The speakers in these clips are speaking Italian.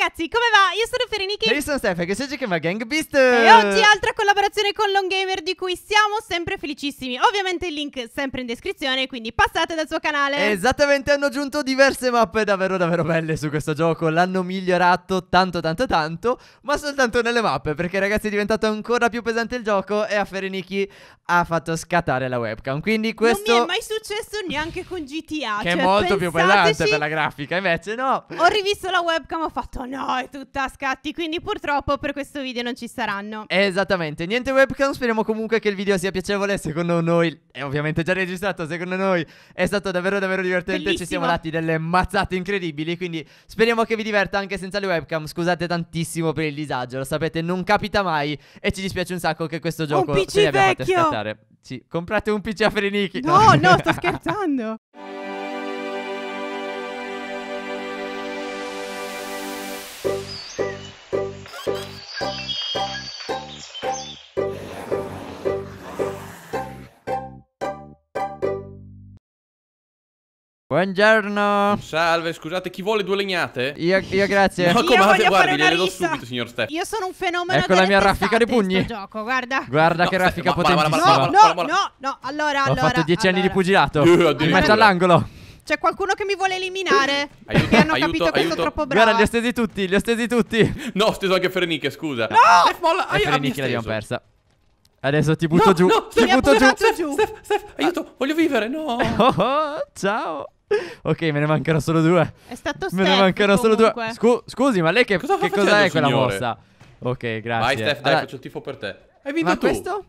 ragazzi, come va? Io sono Fereniki. E io sono Stefano, che si chiama Gang Beast. E oggi altra collaborazione con Long Gamer di cui siamo sempre felicissimi. Ovviamente il link è sempre in descrizione, quindi passate dal suo canale. Esattamente, hanno aggiunto diverse mappe davvero davvero belle su questo gioco. L'hanno migliorato tanto tanto tanto, ma soltanto nelle mappe, perché ragazzi è diventato ancora più pesante il gioco e a Fereniki ha fatto scattare la webcam. Quindi questo... Non mi è mai successo neanche con GTA. che cioè, è molto più pesante per la grafica, invece no. Ho rivisto la webcam, ho fatto no, è tutta a scatti, quindi purtroppo per questo video non ci saranno. Esattamente, niente webcam, speriamo comunque che il video sia piacevole, secondo noi è ovviamente già registrato, secondo noi è stato davvero davvero divertente, Bellissimo. ci siamo dati delle mazzate incredibili, quindi speriamo che vi diverta anche senza le webcam, scusate tantissimo per il disagio, lo sapete, non capita mai e ci dispiace un sacco che questo gioco un PC se abbia fatto scattare. Sì, comprate un PC a Freniki! no, no sto scherzando. Buongiorno. Salve, scusate, chi vuole due legnate? Io, io grazie. No, come guardi, gliele do subito, signor Steph. Io sono un fenomeno Ecco la mia raffica di pugni. Gioco, guarda. Guarda no, che raffica potentissima. No, no, no, no, allora, Ho allora, fatto dieci allora. anni di pugilato. Uh, mi metto all'angolo. C'è qualcuno che mi vuole eliminare. Aiuto, perché hanno aiuto, capito aiuto. che sono troppo bravo. Guarda, li ho stesi tutti, li ho stesi tutti. No, ho steso anche Freniche, scusa. No! Eh, molla, e Freniche l'abbiamo persa. Adesso ti butto no, giù. No, ti butto giù. Steph, giù. Steph, Steph, aiuto, ah. voglio vivere. No. Oh, oh, ciao. Ok, me ne mancano solo due. È stato Steph. Me ne mancano solo due. Scu scusi, ma lei che cosa, che cosa è signore? quella mossa? Ok, grazie. Vai, Steph, dai, allora... faccio il tifo per te. Hai vinto ma tu. questo?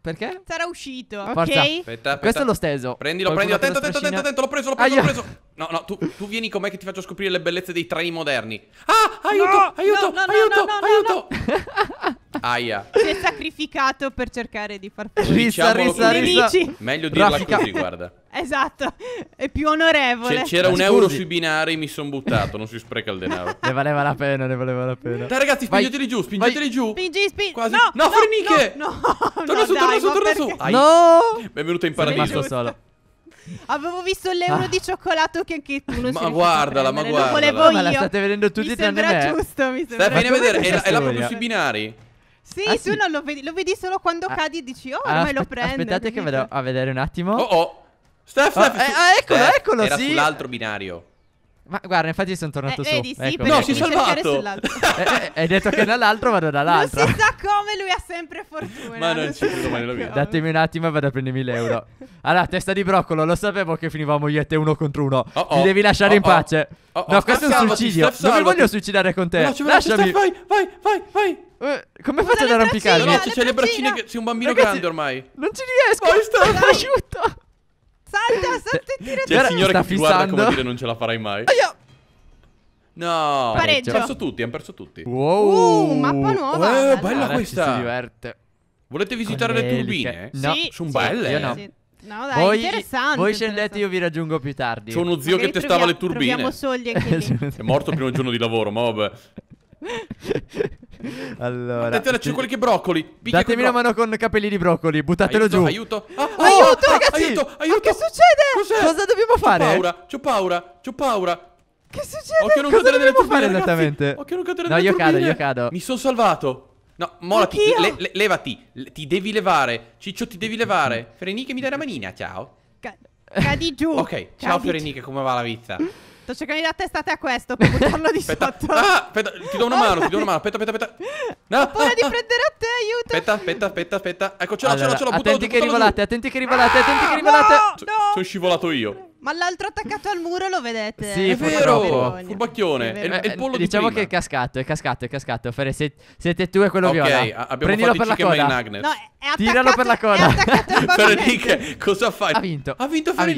Perché? Sarà uscito, ok? Aspetta, aspetta. Questo è lo steso. Prendilo, Qualcuno prendilo. Attento, attento, attento, attento. L'ho preso, l'ho preso, l'ho preso. No, no, tu, tu vieni con me che ti faccio scoprire le bellezze dei treni moderni. Ah, aiuto, no, aiuto, no, no, aiuto, aiuto. Aia. Si è sacrificato per cercare di far fuori. Rissa, rissa, rissa. Meglio dirla Raffica. così, guarda. Esatto, è più onorevole. c'era un euro sui binari, mi sono buttato, non si spreca il denaro. Ne valeva la pena, ne valeva la pena. Dai ragazzi, spingeteli Vai. giù, spingeteli Vai. giù. Spingi, spingi. Quasi. No, no, no, forniche. No, no, torna no, su, dai, torna su, torna perché... su. Ai. No. Benvenuto in paradiso. Sono rimasto solo. Avevo visto l'euro ah. di cioccolato che anche tu non Ma guardala, ma guarda. Lo volevo ma io. Ma la state vedendo tutti mi tranne me. giusto, mi sembra. Stai, vieni a vedere, è è la proprio sui binari. Sì, ah, tu sì. non lo vedi, lo vedi solo quando ah. cadi e dici, oh, ormai lo prendo. Aspettate che vado a vedere un attimo. Oh, oh. Steph, oh, Steph, eh, ah, eccolo, eh, eccolo, Era sì. sull'altro binario. Ma guarda, infatti sono tornato eh, su. Vedi, sì, ecco. No, si è salvato. Eh, eh, eh, hai detto che dall'altro vado dall'altro. Non si sa come lui ha sempre fortuna. Ma non, ci credo mai nella vita. Datemi un attimo e vado a prendermi l'euro. Allora, testa di broccolo, lo sapevo che finivamo io e te uno contro uno. Oh, oh, Mi devi lasciare oh, in oh. pace. Oh, oh. no, questo è un suicidio. non mi voglio suicidare con te. Veloce, Lasciami. Steph, vai, vai, vai, vai. Uh, come faccio ad arrampicarmi? No, no, c'è le braccine che sei un bambino Ragazzi, grande ormai. Non ci riesco. Vai, Steph. Aiuto. Salta, cioè, salta e tira C'è il signore che ti guarda come dire non ce la farai mai. Aia. Ah, no. Pareggio. Hanno perso tutti, hanno perso tutti. Wow. Uh, mappa nuova. Eh, bella ah, questa. Si diverte. Volete visitare le, turbine? No. Sì, Sono belle. Io no. Sì. No, dai, voi, interessante. Voi scendete, io vi raggiungo più tardi. C'ho uno zio Magari che testava le turbine. Soldi anche lì. È morto il primo giorno di lavoro, ma vabbè. allora, Attenzione, c'è quelli che broccoli. Datemi una bro- mano con capelli di broccoli, buttatelo aiuto, giù. Aiuto, ah, oh, aiuto, ah, ragazzi. Ah, aiuto, aiuto. Oh, che succede? Cos'è? Cosa dobbiamo fare? C'ho paura, c'ho paura, c'ho paura. Che succede? Occhio non Cosa cadere nelle turbine, fare esattamente? Occhio non cadere no, nelle turbine. No, io cado, io cado. Mi sono salvato. No, molati, le, le, levati, le, ti devi levare. Ciccio, ti devi levare. Fereniche, mi dai la manina, ciao. Cadi giù. Ok, ciao Fereniche, come va la vita? Sto cercando di dare testate a questo per buttarlo di aspetta. sotto. Ah, aspetta, ti do una mano, ti do una mano. Aspetta, aspetta, aspetta. No, Ho paura ah, di ah. prendere a te, aiuto. Aspetta, aspetta, aspetta, aspetta. Ecco, ce l'ho, allora, ce l'ho, ce l'ho. attenti, che rivolate, attenti che rivolate, ah, attenti che rivolate. No, no. Sono scivolato io. Ma l'altro attaccato al muro lo vedete. Sì, è vero. Furbacchione. È, vero. è, è il pollo diciamo di prima. che è cascato, è cascato, è cascato. Fere, se, siete tu e quello okay, viola. Ok, Prendilo per la coda. No, è, è Tiralo per la coda. Fere, cosa fai? Ha vinto. Ha vinto Fere,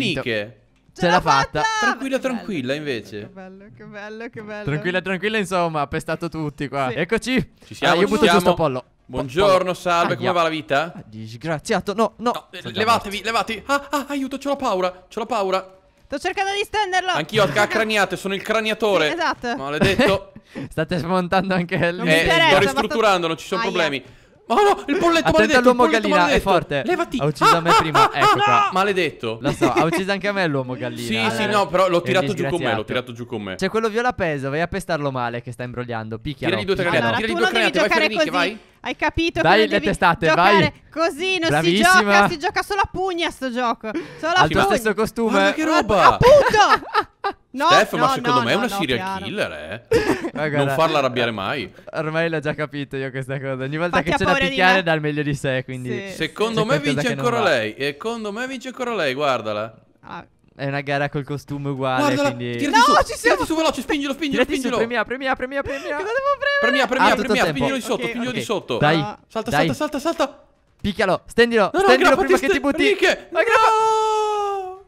Ce, l'ha fatta. fatta. Tranquilla, tranquilla bello, invece. Che bello, che bello, che bello. Tranquilla, tranquilla, insomma, ha pestato tutti qua. Sì. Eccoci. Ci siamo. Allora, ah, io ci butto siamo. giusto pollo. Buongiorno, salve, Aia. come va la vita? Ah, disgraziato, no, no. no eh, levatevi, levati. Ah, ah, aiuto, ho la paura, ho la paura. Sto cercando di stenderlo. Anch'io a craniate, sono il craniatore. Sì, esatto. Maledetto. State smontando anche il... Eh, sto ristrutturando, non ci sono Aia. problemi. Oh no, il polletto Attenta maledetto. l'uomo gallina, maledetto. è forte. Levati. Ha ucciso ah, me ah, prima. Ah, ecco no. Ah, qua. Ah. Maledetto. Lo so, ha ucciso anche a me l'uomo gallina. sì, eh. sì, no, però l'ho tirato giù con me, l'ho tirato giù con me. C'è quello viola peso, vai a pestarlo male che sta imbrogliando. Picchialo. Tiragli due granate, allora, tiragli due granate, vai fare vai. Hai capito? Dai le testate, vai. Così non Bravissima. si gioca, si gioca solo a pugni a sto gioco. Solo a pugni. Ha il tuo stesso costume. Ma che roba! Appunto! No, Steph, no, ma secondo no, me è una serial piano. killer, eh. Guarda, non farla arrabbiare mai. Ormai l'ho già capito io questa cosa. Ogni volta Facchia che c'è da picchiare dà il meglio di sé, quindi... Sì, secondo me vince ancora lei. Secondo me vince ancora lei, guardala. Ah. È una gara col costume uguale, Guardala, quindi... No, su, ci siamo! Tirati su veloce, spingilo, spingilo, tirati spingilo! premia, premia, premia, premia! Cosa devo premia, premia, ah, premia, spingilo di sotto, okay, spingilo di sotto! Dai, ah. salta, salta, salta, salta! Picchialo, stendilo, stendilo prima che ti butti!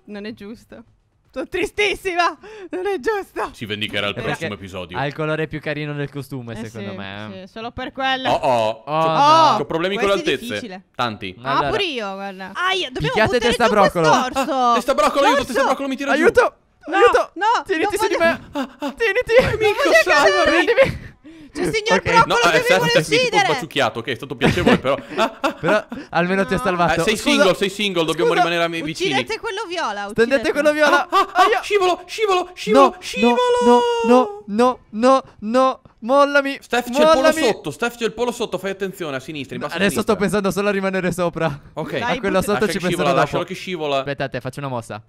Non è giusto. Sono tristissima! Non è giusto! Si vendicherà al prossimo episodio. Ha il colore più carino del costume, eh secondo sì, me. Eh. Sì, solo per quello. Oh, oh. oh, oh no. Ho problemi Questo con l'altezza. Tanti. Ah, allora. pure io, guarda. Aia, dobbiamo Picchiate testa broccolo. Ah, testa broccolo, aiuto, so. testa broccolo mi tira Aiuto! Giù. No, aiuto! No, Tieniti su di me! Ah, ah, ah. Tieniti! Amico, salvami! Prendimi! C'è cioè, il signor okay. Broccolo, no, che mi eh, vuole uccidere! No, baciucchiato, ok, è stato piacevole, però... Ah, ah, ah. però almeno no. ti ha salvato. Eh, sei Scusa. single, sei single, dobbiamo Scusa, rimanere amici. vicini. uccidete quello viola, uccidete. Prendete quello viola! Ah, ah, ah, scivolo, scivolo, scivolo, no, scivolo! No, no, no, no, no! Mollami! Steph c'è il polo sotto, Steph c'è il polo sotto, fai attenzione a sinistra, in basso Adesso sinistra. sto pensando solo a rimanere sopra. Ok. Dai, a quello sotto ci penserò dopo. Lascialo che scivola. Aspettate, faccio una mossa.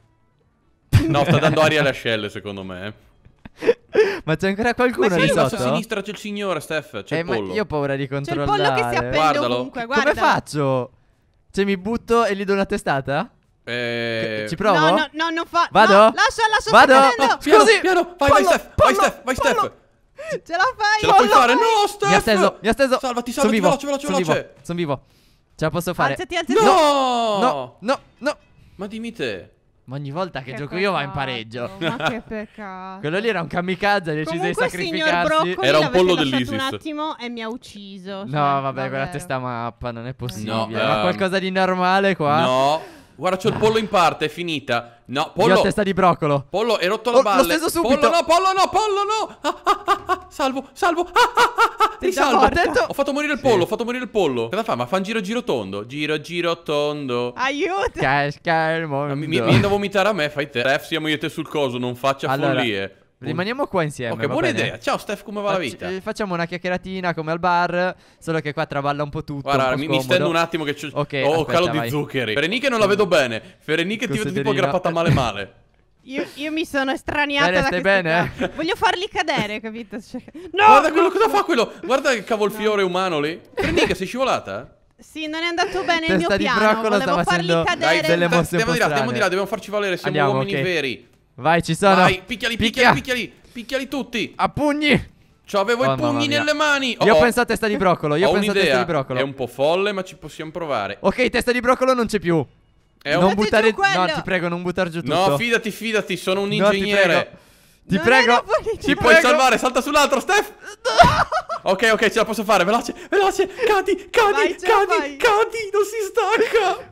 No, sta dando aria alle ascelle, secondo me. eh. ma c'è ancora qualcuno ma lì sotto? Ma a sinistra c'è il signore, Steph, c'è eh, il pollo. io ho paura di controllare. C'è il pollo che si appende Guardalo. ovunque, guarda. Come faccio? Cioè mi butto e gli do una testata? Eh... Ci provo? No, no, no, non fa. Vado? No, lascia, sto Vado? Oh, piano, Scusi. Piano, vai, pollo, vai, Steph, pollo, vai, Steph, vai, Steph. Ce la fai? Ce la puoi fare? No, Steph! Mi ha steso, mi ha steso. Salvati, salvati, sono veloce, veloce, veloce. Sono vivo, sono vivo. Ce la posso fare. Alzati, alzati. No! No, no, no. Ma dimmi te. Ma ogni volta che, che gioco peccato, io va in pareggio. Ma che peccato. Quello lì era un kamikaze, ha deciso di sacrificarsi. Era un pollo dell'Isis. un attimo e mi ha ucciso. No, cioè, vabbè, davvero. guardate sta mappa, non è possibile. No, ma um... qualcosa di normale qua. No. Guarda, c'ho il pollo in parte, è finita. No, pollo. Io ho testa di broccolo. Pollo, è rotto la oh, balle. Lo steso subito. Pollo, no, pollo, no, pollo, no. Ah, ah, ah, ah, ah. salvo, salvo. Ah, Ti salvo. Attento. Ho fatto morire il pollo, sì. ho fatto morire il pollo. Cosa fa? Ma fa un giro giro tondo. Giro giro tondo. Aiuto. Casca il mondo. Mi, mi, viene da vomitare a me, fai te. Ref, siamo io e te sul coso, non faccia allora. follie. Rimaniamo qua insieme. Ok, buona bene? idea. Ciao Steph, come va Fac- la vita? Eh, facciamo una chiacchieratina come al bar, solo che qua traballa un po' tutto. Guarda, po mi, mi, stendo un attimo che c'è... Okay, oh, aspetta, calo vai. di zuccheri. Fereniche non la vedo bene. Fereniche ti vedo tipo aggrappata male male. Io, io, mi sono estraniata Bene, stai bene? Qua. Voglio farli cadere, capito? Cioè... No! Guarda quello, cosa fa quello? Guarda che cavolfiore no. umano lì. Mica, sei scivolata? Sì, non è andato bene Testa il mio piano, volevo farli cadere. Dai, delle mosse andiamo di là, andiamo di là, dobbiamo farci valere, siamo uomini veri. Vai, ci sono. Vai, picchiali, picchiali, Picchia. picchiali. Picchiali tutti. A pugni. C'avevo oh, i pugni nelle mani. Oh, io ho pensato a testa di broccolo. Io ho penso a testa di broccolo. È un po' folle, ma ci possiamo provare. Ok, testa di broccolo non c'è più. È non un... buttare giù No, ti prego, non buttare giù tutto. No, fidati, fidati, sono un ingegnere. No, ti prego. Ti, prego. ti puoi prego. salvare, salta sull'altro, Steph. No. Ok, ok, ce la posso fare. Veloce, veloce. Cadi, cadi, vai, cadi, cadi, non si stacca.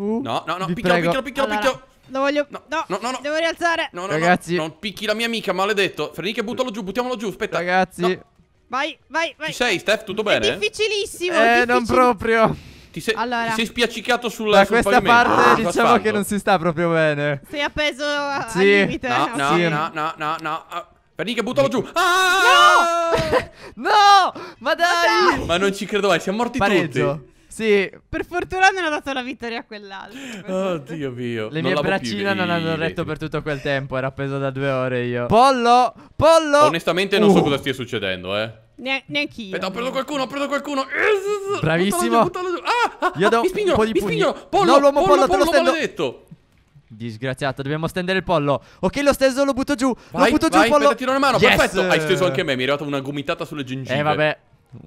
no, no, no, picchio, picchio, picchio, allora, Lo voglio. No, no, no, no, Devo rialzare. No, no, Ragazzi. No, non picchi la mia amica, maledetto. Frenike, buttalo giù, buttiamolo giù. Aspetta. Ragazzi. No. Vai, vai, vai. Ci sei, Steph? Tutto bene? È difficilissimo. Eh, difficil non proprio. Ti sei, allora. ti sei spiaccicato sulla Da sul questa pavimento. parte ah, diciamo che non si sta proprio bene. Sei appeso a, sì. limite. No, no, sì. no, no, no, no. Ah, Frenike, buttalo giù. Ah! No! no! Ma dai! Ma non ci credo eh. siamo morti Pareggio. tutti. Sì. Per fortuna non ha dato la vittoria a quell'altro. Oh, Dio mio. Le non mie braccine non hanno retto per tutto quel tempo. Era appeso da due ore io. Pollo, pollo. Onestamente, non uh. so cosa stia succedendo, eh. Ne- neanche Aspetta, ho preso qualcuno, ho preso qualcuno. Bravissimo. Eh, buttalo giù, buttalo giù. Ah, ah, io do ah, mi spingo, mi spingo. Pollo, no, l'uomo pollo, pollo, pollo, pollo maledetto. Disgraziato, dobbiamo stendere il pollo. Ok, lo steso, lo butto giù. Vai, lo butto vai, giù, vai, pollo. Aspetta, tiro una mano, yes. perfetto. Hai steso anche me, mi è arrivata una gomitata sulle eh, gengive. Eh, vabbè.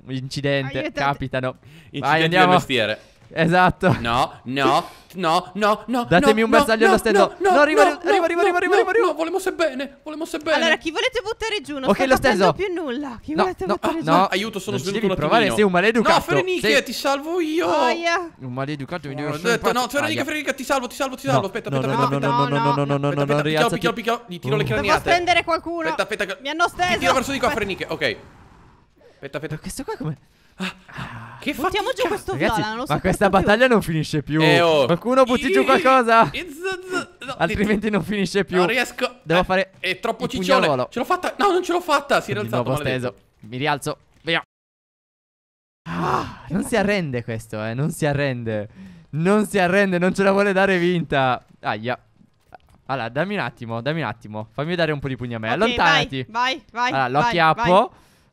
Incidente, Aiutate. capitano. Incidente Vai, andiamo. del mestiere. Esatto. No, no, no, no, no. Datemi un bersaglio allo no, No, no, arriva, arriva, arriva, arriva, arriva, arriva. No, volemo se bene, volemo se bene. Allora, chi volete buttare giù? Non okay, sto lo più nulla. Chi volete buttare giù? No, aiuto, sono svenuto un attimo. provare, sei un maleducato. No, Ferenica, sei... ti salvo io. Oh, Un maleducato, mi devo detto, no, Ferenica, Ferenica, ti salvo, ti salvo, ti salvo. Aspetta, aspetta, aspetta. No, no, no, no, no, no, no, no, no, Gli tiro le craniate. Devo spendere qualcuno. Aspetta, aspetta. Mi hanno steso. Ti tiro verso di qua, Ferenica. Ok. Aspetta, aspetta. Ma questo qua come... Ah, ah, che Buttiamo fatica. giù questo Ragazzi, Zola, non lo Ma questa battaglia non finisce più. Eh, oh. Qualcuno butti giù qualcosa. No, Altrimenti non finisce più. Non riesco. Devo eh, fare. È troppo ciccione. Ce l'ho fatta. No, non ce l'ho fatta. Si è rialzato. steso. Mi rialzo. Via. Ah, non si arrende questo, eh. Non si arrende. Non si arrende. Non ce la vuole dare vinta. Aia. Allora, dammi un attimo, dammi un attimo. Fammi dare un po' di pugnamè. Okay, Allontanati. Vai, vai. vai allora, lo vai, chiappo. Vai.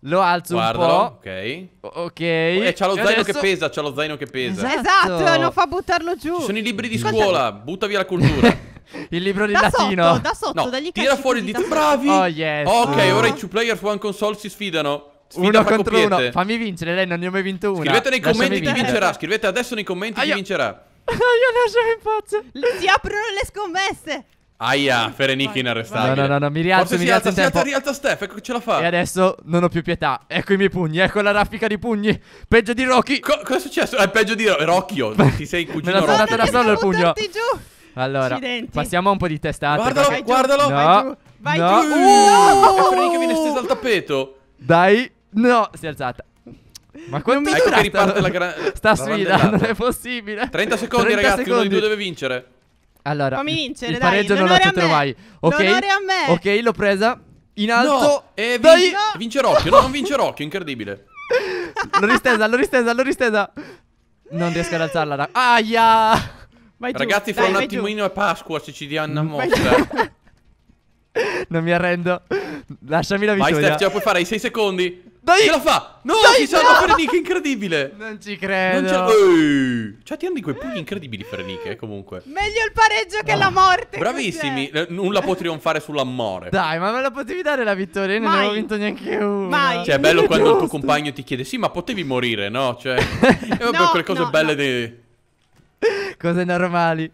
Lo alzo Guardalo, un po'. ok. Ok. E c'ha lo zaino adesso... che pesa, c'ha lo zaino che pesa. Esatto, esatto non fa buttarlo giù. Ci sono i libri di scuola, butta via la cultura. Il libro di da latino. Sotto, da sotto, no, dagli Tira fuori il dito, bravi. Oh, yes. Ok, oh. ora i two player one console si sfidano. Sfida uno contro copiette. uno. Fammi vincere, lei non ne ho mai vinto uno. Scrivete nei commenti Lasciami chi vincerà. Scrivete adesso nei commenti ah, chi io... vincerà. No, io lasciami in pace. Si aprono le scommesse. Aia, Ferenichi in arrestato. No, no, no, no, mi rialzo, mi rialzo alza, in tempo. rialza Steph, ecco ce la fa. E adesso non ho più pietà. Ecco i miei pugni, ecco la raffica di pugni. Peggio di Rocky. Co cosa è successo? È peggio di Rocky. Oh, ti sei cugino Me l'ho dato da solo il pugno. Allora, Accidenti. passiamo un po' di testate. Guardalo, vai guardalo. Giù, no, vai giù. Vai no. Uh, no. È Ferenichi viene steso al tappeto. Dai. No, si è alzata. Ma quanto ecco che riparte la grande Sta sfida, non è possibile. 30 secondi, 30 ragazzi, uno di due deve vincere. Allora, Fammi vincere, il dai. pareggio non l'accetterò mai. Ok, a me. ok, l'ho presa. In alto. No, e vin- No. vince Rocchio, no, non vince Rocchio, incredibile. L'ho ristesa, l'ho ristesa, l'ho ristesa. Non riesco ad alzarla. ra- Aia! Vai Ragazzi, fra un attimino è Pasqua, se ci diano una mossa. Non mi arrendo. Lasciami la Vai vittoria. Steph, ce la puoi fare ai 6 secondi. Dai! Ce la fa! No, Dai, ci sono no! Ferniche, incredibile! Non ci credo. Non ce... Ehi. Cioè, tirano di quei pugni incredibili Ferniche, eh, comunque. Meglio il pareggio che ah. la morte. Bravissimi, eh, nulla può trionfare sull'amore. Dai, ma me la potevi dare la vittoria? Io non avevo vinto neanche uno. Mai. Cioè, è bello non quando giusto. il tuo compagno ti chiede, sì, ma potevi morire, no? Cioè, è vabbè, no, quelle cose no, belle no. di... Cose normali.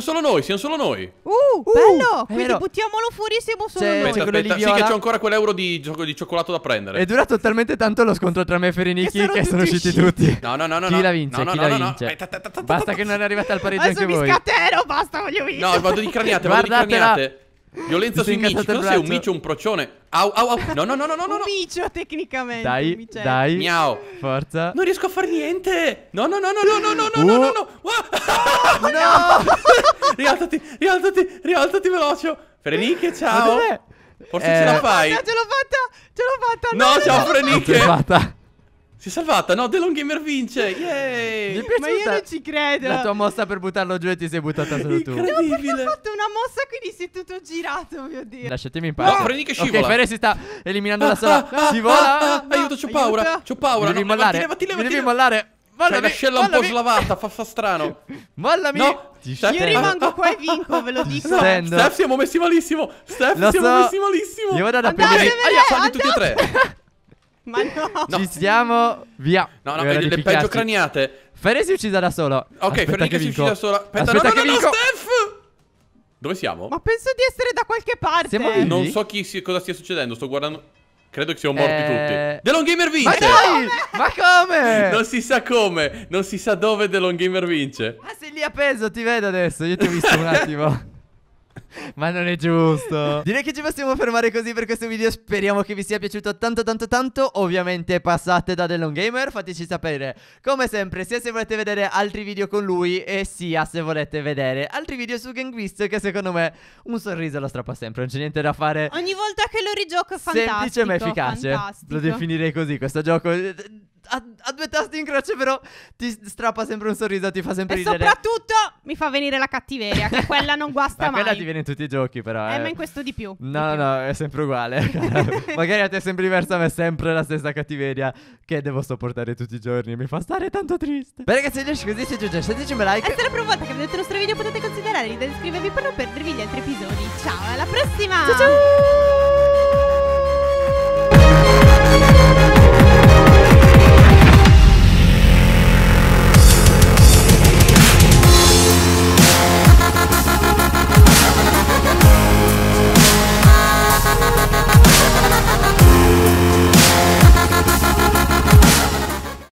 Siamo solo noi, siamo solo noi. Uh, uh bello! Quindi buttiamolo fuori siamo solo c'è, cioè, noi. Aspetta, aspetta, sì che c'ho ancora quell'euro di, di cioccolato da prendere. È durato talmente tanto lo scontro tra me e Ferinichi che, che sono, usciti tutti. No, no, no, no. Chi la vince? No, chi no, la vince? No, eh, Basta che non arrivate al pareggio anche voi. Adesso mi scateno, basta, voglio vincere. No, vado di craniate, vado di craniate. Violenza sui mici. Cosa sei un micio un procione? Au, au, au. No, no, no, no, no, no. Un micio tecnicamente. Dai, dai. Miau. Forza. Non riesco a far niente. No, no, no, no, no, no, no, no, no, no. Rialzati, rialzati, rialtati, veloce. Frenicche, ciao. Forse ce la fai. Ce l'ho fatta, ce l'ho fatta. No, ciao Frenicche. Ce l'ho fatta. Si è salvata, no? The Long Gamer vince! Yay! Mi Ma io non ci credo! La tua mossa per buttarlo giù e ti sei buttata solo tu. No, perché ho fatto una mossa quindi si è tutto girato, mio Dio. Lasciatemi in pace. No, prendi che scivola. Ok, Fere si sta eliminando ah, la sala. Ah, ah vola! Ah, ah, no, aiuto, c'ho paura! C'ho paura! Mi devi no, mollare! Levati, levati, Mi devi mollare! Mollami, C'è l'ascella un po' slavata, fa, fa strano. Mollami! No, ti Steph, io rimango qua e vinco, ve lo dico. No, Steph, siamo messi malissimo! Steph, lo siamo so. messi malissimo! Io vado ad aprirmi. Aia, falli tutti e tre! Ma no. no. Ci siamo, via. No, no, le, le peggio craniate. Ferre si uccide da solo. Ok, Ferre si uccide da solo. Aspetta, Aspetta no, che no, vinco. Steph! Dove siamo? Ma penso di essere da qualche parte. Siamo vivi? Non so si, cosa stia succedendo, sto guardando... Credo che siamo morti eh... tutti. The Long Gamer vince! Ma, dai! Ma come? non si sa come, non si sa dove The Long Gamer vince. Ma sei lì appeso, ti vedo adesso, io ti ho visto un attimo. Ma non è giusto. Direi che ci possiamo fermare così per questo video. Speriamo che vi sia piaciuto tanto tanto tanto. Ovviamente passate da The Long Gamer, fateci sapere come sempre sia se volete vedere altri video con lui e sia se volete vedere altri video su Gangbist che secondo me un sorriso lo strappa sempre, non c'è niente da fare. Ogni volta che lo rigioco è fantastico. Semplice ma efficace. Fantastico. Lo definirei così questo gioco ha, a, due tasti in croce, però ti strappa sempre un sorriso, ti fa sempre ridere. E soprattutto mi fa venire la cattiveria, che quella non guasta ma mai. quella ti viene in tutti i giochi, però. Eh, eh. ma in questo di più. No, di no, più. è sempre uguale. Magari a te è sempre diversa, ma è sempre la stessa cattiveria che devo sopportare tutti i giorni. Mi fa stare tanto triste. Beh, ragazzi, riesci così, se giunge, bel like. E se la prima volta che vedete il nostro video potete considerare di iscrivervi per non perdervi gli altri episodi. Ciao, alla prossima! Ciao ciao!